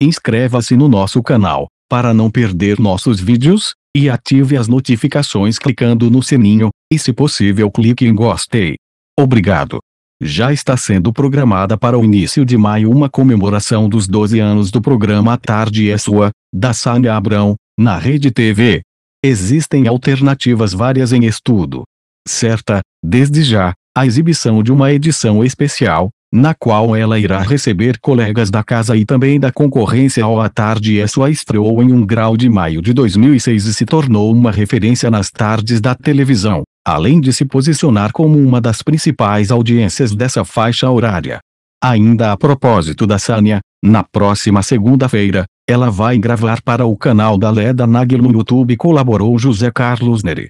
Inscreva-se no nosso canal, para não perder nossos vídeos, e ative as notificações clicando no sininho, e se possível clique em gostei. Obrigado. Já está sendo programada para o início de maio uma comemoração dos 12 anos do programa A Tarde é Sua, da Sânia Abrão, na Rede TV. Existem alternativas várias em estudo. Certa, desde já, a exibição de uma edição especial, na qual ela irá receber colegas da casa e também da concorrência ao à tarde sua estreou em um grau de maio de 2006 e se tornou uma referência nas tardes da televisão, além de se posicionar como uma das principais audiências dessa faixa horária. Ainda a propósito da Sânia, na próxima segunda-feira, ela vai gravar para o canal da Leda Nagel no YouTube colaborou José Carlos Neri.